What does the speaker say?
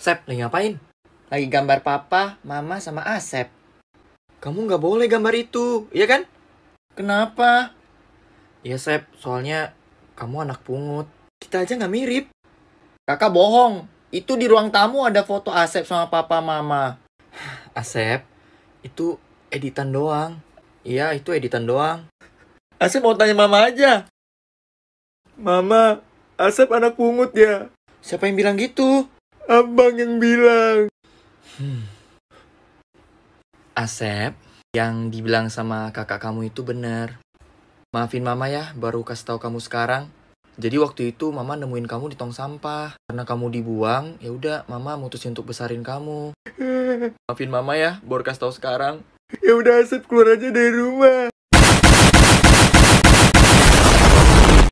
Sep, lagi ngapain? Lagi gambar papa, mama, sama Asep. Kamu nggak boleh gambar itu, iya kan? Kenapa? Ya Sep, soalnya kamu anak pungut. Kita aja nggak mirip. Kakak bohong. Itu di ruang tamu ada foto Asep sama papa mama. Asep, itu editan doang. Iya, itu editan doang. Asep mau tanya mama aja. Mama, Asep anak pungut ya. Siapa yang bilang gitu? Abang yang bilang. Hmm. Asep, yang dibilang sama kakak kamu itu benar. Maafin mama ya, baru kasih tahu kamu sekarang. Jadi waktu itu mama nemuin kamu di tong sampah. Karena kamu dibuang, ya udah mama mutusin untuk besarin kamu. Maafin mama ya, baru kasih tahu sekarang. Ya udah Asep keluar aja dari rumah.